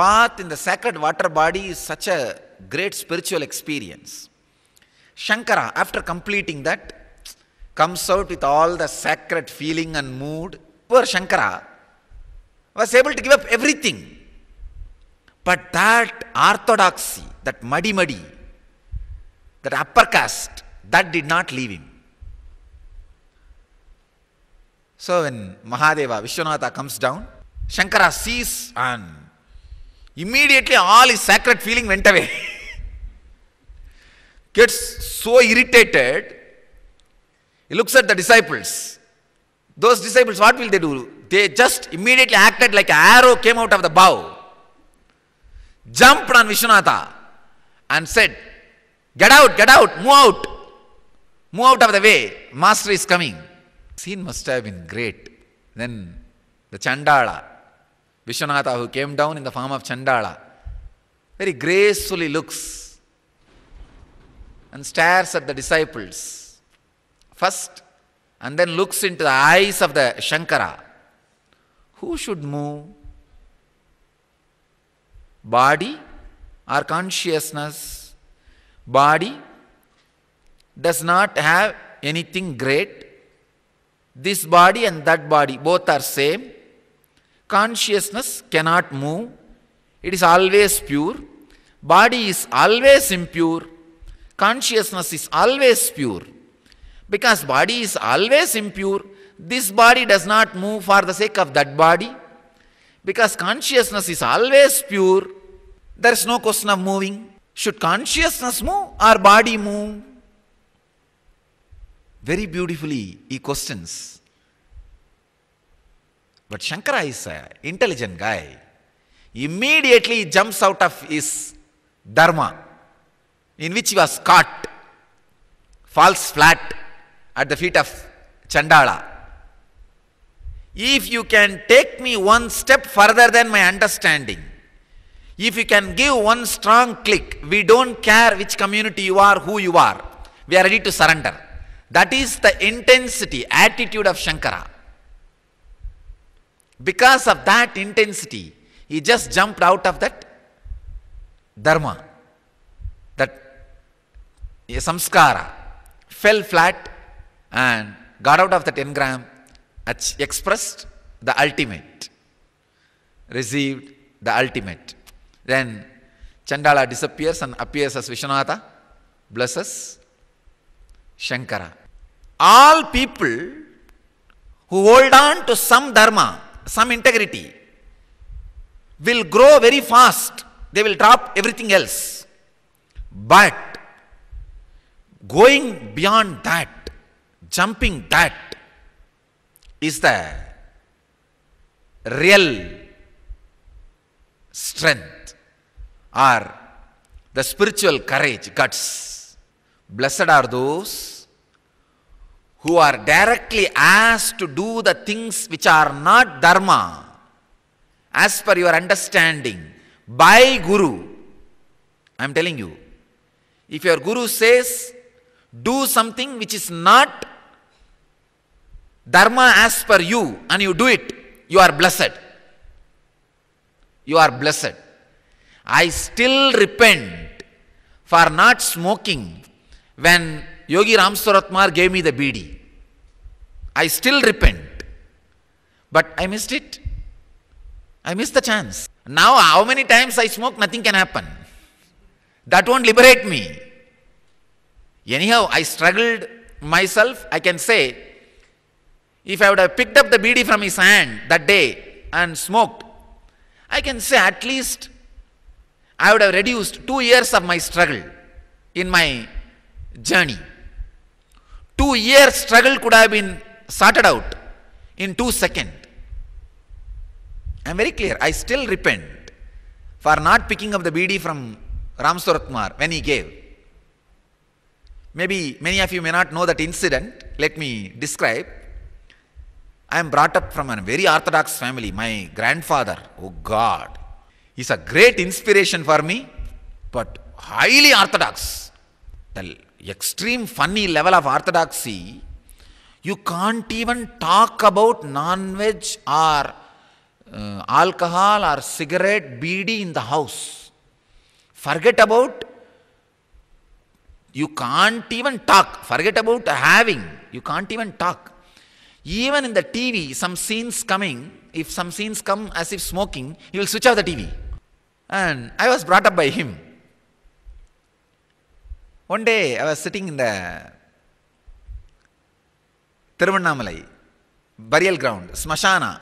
bath in the sacred water body is such a great spiritual experience. Shankara, after completing that, comes out with all the sacred feeling and mood. Poor Shankara was able to give up everything. But that orthodoxy, that muddy muddy, that upper caste, that did not leave him. So when Mahadeva, Vishwanatha comes down, Shankara sees and Immediately all his sacred feeling went away. Gets so irritated, he looks at the disciples. Those disciples, what will they do? They just immediately acted like an arrow came out of the bow. Jumped on Vishwanatha and said, Get out, get out, move out. Move out of the way. Master is coming. Scene must have been great. Then the Chandala, Vishwanatha who came down in the form of Chandala, very gracefully looks and stares at the disciples first and then looks into the eyes of the Shankara. Who should move? Body or consciousness? Body does not have anything great. This body and that body both are same consciousness cannot move, it is always pure, body is always impure, consciousness is always pure. Because body is always impure, this body does not move for the sake of that body. Because consciousness is always pure, there is no question of moving. Should consciousness move or body move? Very beautifully, he questions. But Shankara is an intelligent guy. Immediately he jumps out of his dharma, in which he was caught, falls flat at the feet of Chandala. If you can take me one step further than my understanding, if you can give one strong click, we don't care which community you are, who you are, we are ready to surrender. That is the intensity, attitude of Shankara. Because of that intensity, he just jumped out of that dharma, that samskara, fell flat and got out of that engram, expressed the ultimate, received the ultimate. Then Chandala disappears and appears as Vishwanatha, blesses Shankara. All people who hold on to some dharma some integrity will grow very fast. They will drop everything else. But going beyond that, jumping that, is the real strength or the spiritual courage, guts. Blessed are those who are directly asked to do the things which are not dharma, as per your understanding, by Guru. I am telling you. If your Guru says, do something which is not dharma as per you, and you do it, you are blessed. You are blessed. I still repent for not smoking when Yogi Ram Suratmar gave me the BD. I still repent. But I missed it. I missed the chance. Now, how many times I smoke, nothing can happen. That won't liberate me. Anyhow, I struggled myself. I can say, if I would have picked up the BD from his hand that day and smoked, I can say at least I would have reduced two years of my struggle in my journey two years struggle could have been sorted out in two seconds. I'm very clear. I still repent for not picking up the BD from Ram Suratkumar when he gave. Maybe many of you may not know that incident. Let me describe. I am brought up from a very orthodox family. My grandfather, oh God, is a great inspiration for me, but highly orthodox. The extreme funny level of orthodoxy, you can't even talk about non veg or uh, alcohol or cigarette, BD in the house. Forget about, you can't even talk. Forget about having, you can't even talk. Even in the TV, some scenes coming, if some scenes come as if smoking, you will switch off the TV. And I was brought up by him. One day I was sitting இந்த Tiruvannamalai burial ground ஸ்மஷானா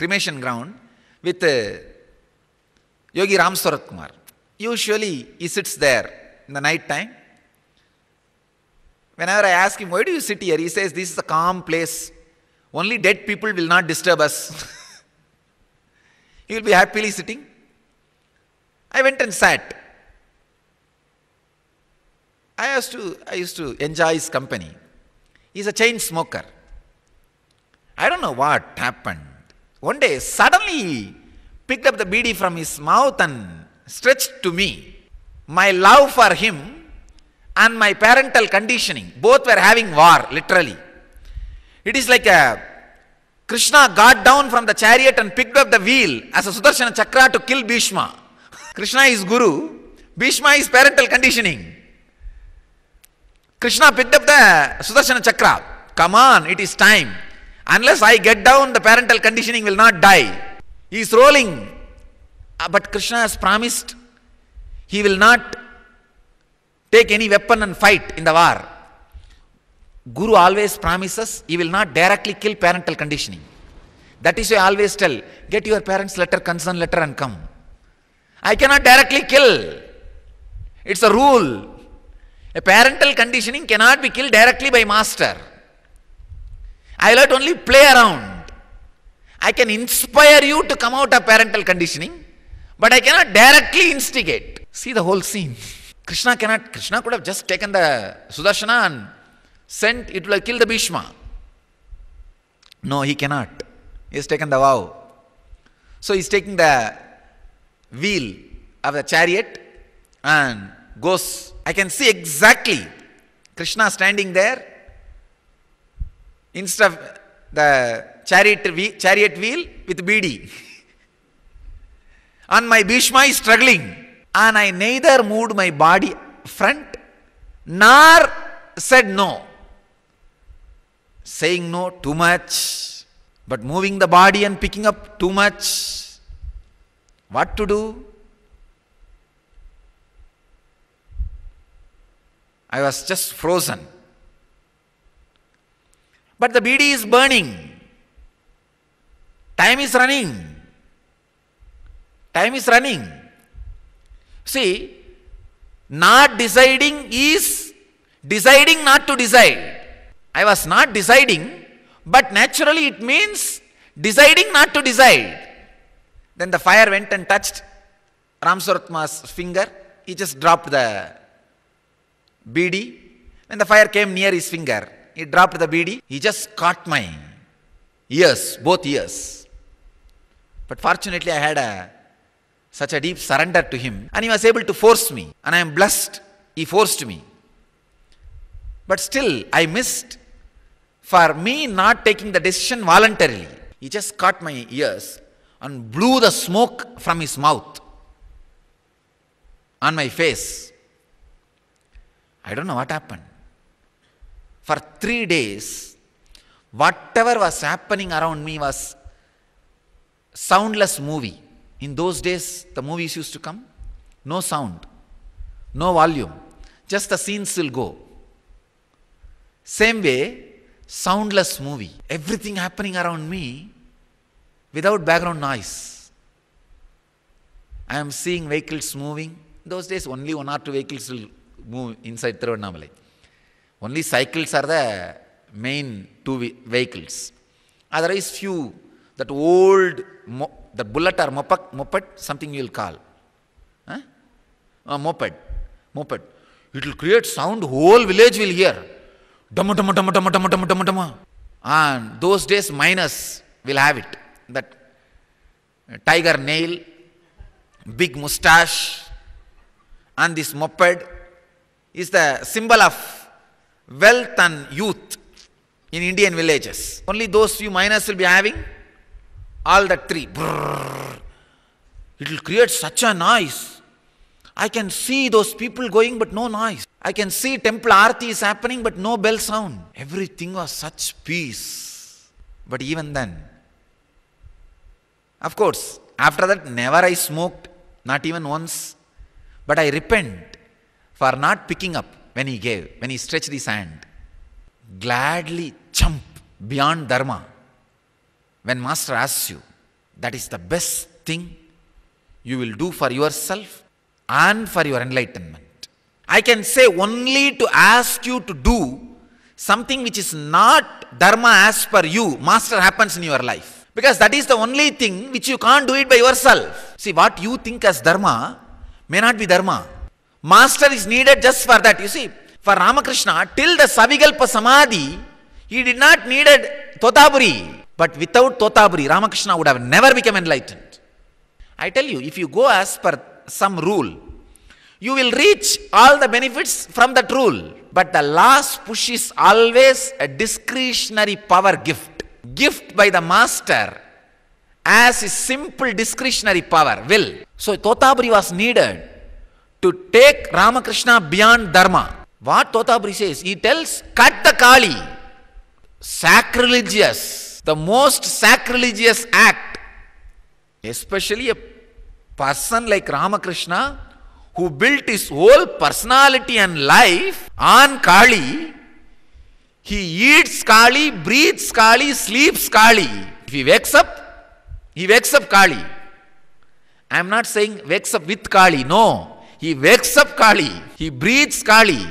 cremation ground with Yogi Ramsuratkumar usually he sits there in the night time. Whenever I ask him, why do you sit here? He says, this is a calm place. Only dead people will not disturb us. he will be happily sitting. I went and sat. I used to, I used to enjoy his company. He's a chain smoker. I don't know what happened. One day, suddenly, he picked up the beady from his mouth and stretched to me. My love for him and my parental conditioning, both were having war, literally. It is like a Krishna got down from the chariot and picked up the wheel as a Sudarshana Chakra to kill Bhishma. Krishna is Guru, Bhishma is parental conditioning. Krishna picked up the Sudarshana Chakra. Come on, it is time. Unless I get down, the parental conditioning will not die. He is rolling. Uh, but Krishna has promised he will not take any weapon and fight in the war. Guru always promises he will not directly kill parental conditioning. That is why I always tell get your parents' letter, concern letter, and come. I cannot directly kill. It's a rule. A parental conditioning cannot be killed directly by master. I will not only play around. I can inspire you to come out of parental conditioning, but I cannot directly instigate. See the whole scene. Krishna cannot, Krishna could have just taken the Sudarshana and sent, it will have killed the Bhishma. No, he cannot. He has taken the vow. So he's taking the wheel of the chariot and goes I can see exactly Krishna standing there. Instead of the chariot, chariot wheel with BD. and my Bhishma is struggling. And I neither moved my body front nor said no. Saying no too much, but moving the body and picking up too much. What to do? I was just frozen. But the BD is burning. Time is running. Time is running. See, not deciding is deciding not to decide. I was not deciding, but naturally it means deciding not to decide. Then the fire went and touched Ramsaratma's finger. He just dropped the beady. When the fire came near his finger, he dropped the beady. He just caught my ears, both ears. But fortunately, I had a, such a deep surrender to him, and he was able to force me. And I am blessed, he forced me. But still, I missed for me not taking the decision voluntarily. He just caught my ears and blew the smoke from his mouth on my face. I don't know what happened. For three days, whatever was happening around me was soundless movie. In those days, the movies used to come, no sound, no volume, just the scenes will go. Same way, soundless movie. Everything happening around me without background noise. I am seeing vehicles moving. In those days, only one or two vehicles will move inside Thiruvannamalai. Only cycles are the main two vehicles. Otherwise, few, that old, the bullet or moped, something you will call. Huh? moped. Moped. It will create sound, whole village will hear. Dama, dama, dama, dama, dama, dama, dama, dama. And those days, miners will have it. That uh, tiger nail, big mustache, and this moped is the symbol of wealth and youth in Indian villages. Only those few miners will be having all that tree. It will create such a noise. I can see those people going, but no noise. I can see temple arti is happening, but no bell sound. Everything was such peace. But even then, of course, after that, never I smoked, not even once. But I repent for not picking up when he gave, when he stretched his hand. Gladly jump beyond dharma. When master asks you, that is the best thing you will do for yourself and for your enlightenment. I can say only to ask you to do something which is not dharma as per you, master happens in your life. Because that is the only thing which you can't do it by yourself. See, what you think as dharma may not be dharma. Master is needed just for that. You see, for Ramakrishna, till the Savigalpa Samadhi, he did not needed Totaburi. But without Totaburi, Ramakrishna would have never become enlightened. I tell you, if you go as per some rule, you will reach all the benefits from that rule. But the last push is always a discretionary power gift. Gift by the master as a simple discretionary power, will. So Totaburi was needed to take Ramakrishna beyond Dharma. What Totabri says, he tells, cut the Kali, sacrilegious, the most sacrilegious act, especially a person like Ramakrishna who built his whole personality and life on Kali. He eats Kali, breathes Kali, sleeps Kali. If he wakes up, he wakes up Kali. I am not saying wakes up with Kali, no. He wakes up Kali, he breathes Kali,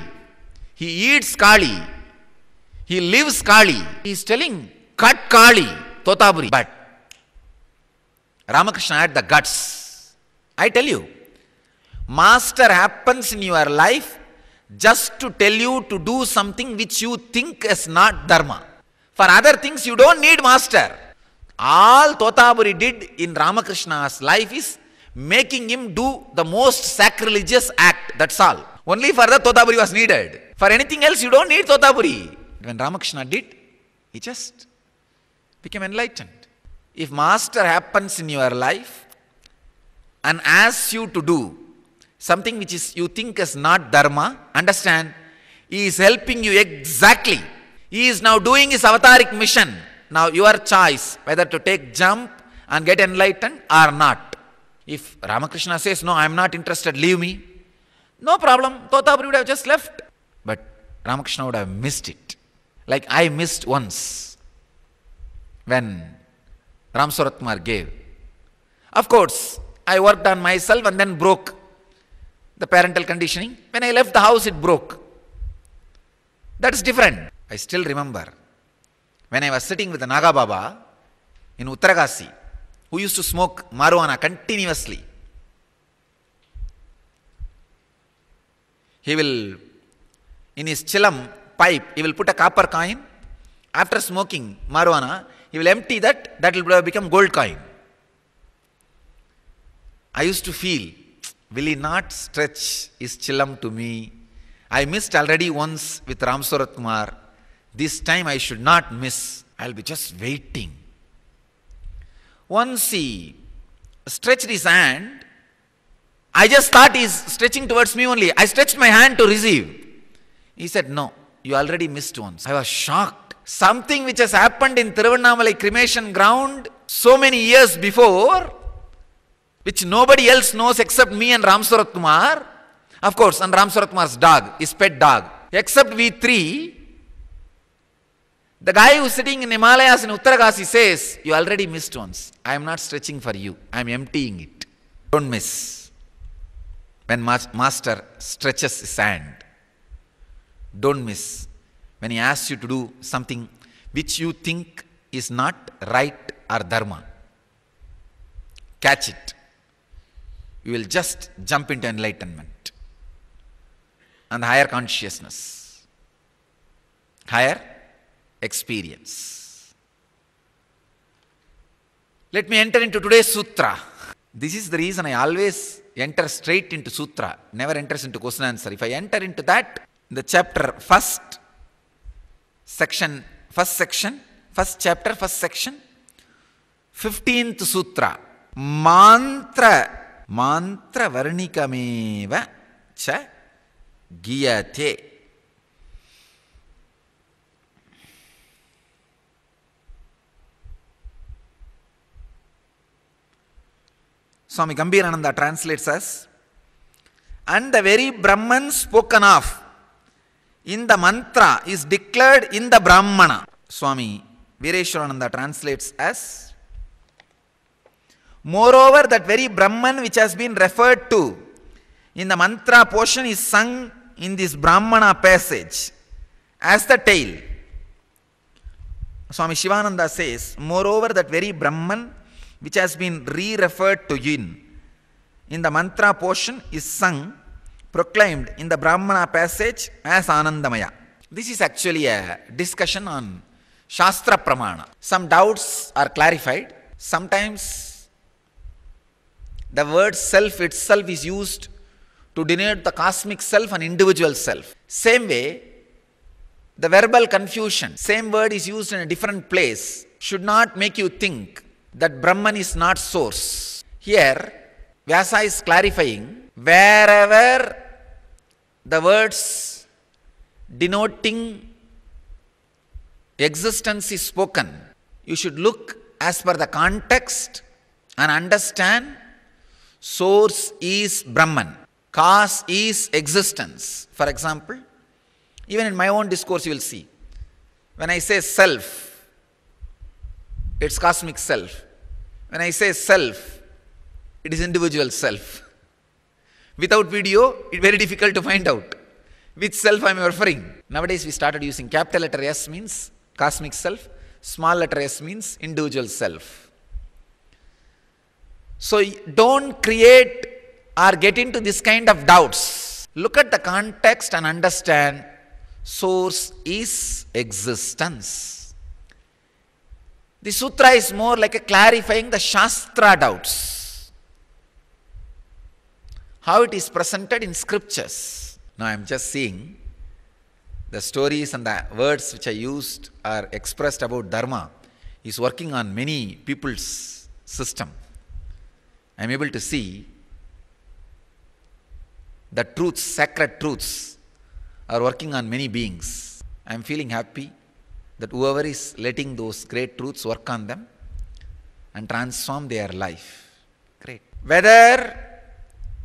he eats Kali, he lives Kali. He is telling, cut Kali, totaburi. But Ramakrishna had the guts. I tell you, Master happens in your life just to tell you to do something which you think is not Dharma. For other things, you don't need Master. All Totaburi did in Ramakrishna's life is making him do the most sacrilegious act. That's all. Only for that Totaburi was needed. For anything else, you don't need Totaburi. When Ramakrishna did, he just became enlightened. If master happens in your life and asks you to do something which is you think is not dharma, understand, he is helping you exactly. He is now doing his avataric mission. Now your choice whether to take jump and get enlightened or not. If Ramakrishna says, No, I am not interested, leave me, no problem. Totabri would have just left. But Ramakrishna would have missed it. Like I missed once when Ram Suratmar gave. Of course, I worked on myself and then broke the parental conditioning. When I left the house, it broke. That's different. I still remember when I was sitting with the Nagababa in Uttaragasi who used to smoke marijuana continuously. He will, in his chillum pipe, he will put a copper coin. After smoking marijuana, he will empty that, that will become gold coin. I used to feel, will he not stretch his chillum to me? I missed already once with Ram Kumar. This time I should not miss. I'll be just waiting. Once he stretched his hand, I just thought he's stretching towards me only. I stretched my hand to receive. He said, No, you already missed once. I was shocked. Something which has happened in Tiruvannamalai cremation ground so many years before, which nobody else knows except me and Ram Kumar. Of course, and Ram Kumar's dog, his pet dog. Except we three, the guy who's sitting in Himalayas in Uttaragasi says, You already missed once. I am not stretching for you. I am emptying it. Don't miss. When Master stretches his hand, don't miss. When he asks you to do something which you think is not right or dharma, catch it. You will just jump into enlightenment and higher consciousness. Higher experience. Let me enter into today's sutra. This is the reason I always enter straight into sutra, never enters into question answer. If I enter into that, the chapter first section, first section, first chapter, first section, 15th sutra, mantra, mantra varnikameva cha giyate. Swami Gambirananda translates as, and the very Brahman spoken of in the mantra is declared in the Brahmana. Swami Vireshwarananda translates as, moreover, that very Brahman which has been referred to in the mantra portion is sung in this Brahmana passage as the tale. Swami Shivananda says, moreover, that very Brahman which has been re-referred to in, in the mantra portion is sung, proclaimed in the Brahmana passage as Anandamaya. This is actually a discussion on Shastra Pramana. Some doubts are clarified. Sometimes the word self itself is used to denote the cosmic self and individual self. Same way, the verbal confusion, same word is used in a different place, should not make you think that Brahman is not source. Here, Vyasa is clarifying wherever the words denoting existence is spoken, you should look as per the context and understand source is Brahman, cause is existence. For example, even in my own discourse, you will see when I say self, its cosmic self. When I say self, it is individual self. Without video, it's very difficult to find out which self I'm referring. Nowadays, we started using capital letter S means cosmic self, small letter s means individual self. So don't create or get into this kind of doubts. Look at the context and understand source is existence. The sutra is more like a clarifying the Shastra doubts. How it is presented in scriptures. Now I am just seeing the stories and the words which I used are expressed about Dharma is working on many people's system. I am able to see the truths, sacred truths, are working on many beings. I am feeling happy that whoever is letting those great truths work on them and transform their life. Great. Whether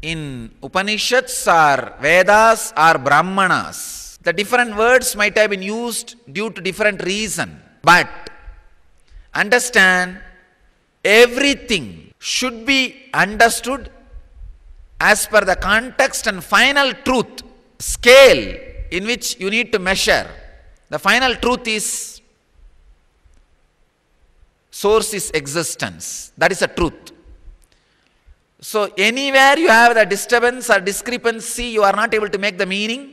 in Upanishads or Vedas or Brahmanas, the different words might have been used due to different reason. But understand everything should be understood as per the context and final truth, scale in which you need to measure the final truth is source is existence. That is a truth. So, anywhere you have the disturbance or discrepancy, you are not able to make the meaning.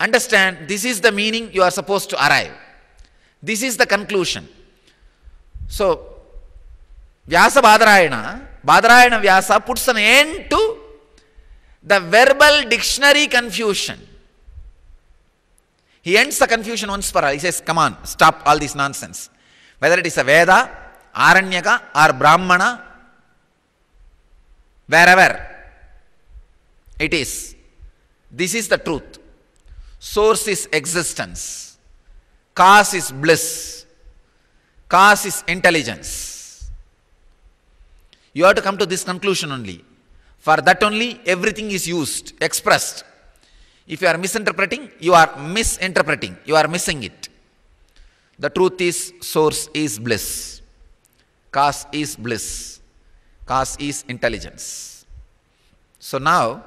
Understand, this is the meaning you are supposed to arrive. This is the conclusion. So, Vyasa Badarayana, Badarayana Vyasa puts an end to the verbal dictionary confusion. He ends the confusion once for all. He says, Come on, stop all this nonsense. Whether it is a Veda, Aranyaka, or Brahmana, wherever it is, this is the truth. Source is existence, cause is bliss, cause is intelligence. You have to come to this conclusion only. For that only, everything is used, expressed. If you are misinterpreting, you are misinterpreting. You are missing it. The truth is, source is bliss. Cause is bliss. Cause is intelligence. So now,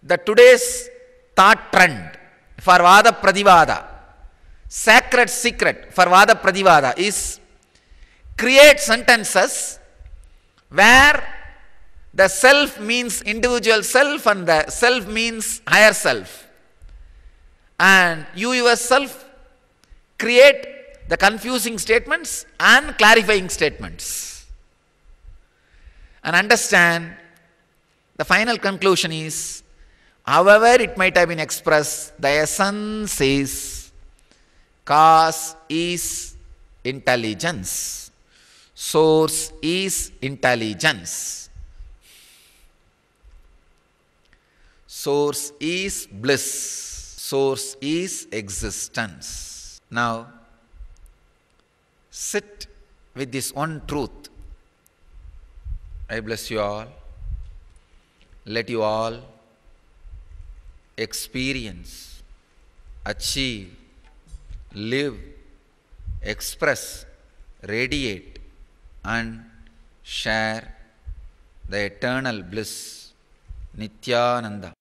the today's thought trend for Vada Pradivada, sacred secret for Vada Pradivada is create sentences where the self means individual self and the self means higher self. And you yourself create the confusing statements and clarifying statements. And understand the final conclusion is however it might have been expressed, the essence is cause is intelligence, source is intelligence. Source is bliss. Source is existence. Now, sit with this one truth. I bless you all. Let you all experience, achieve, live, express, radiate, and share the eternal bliss. Nityananda.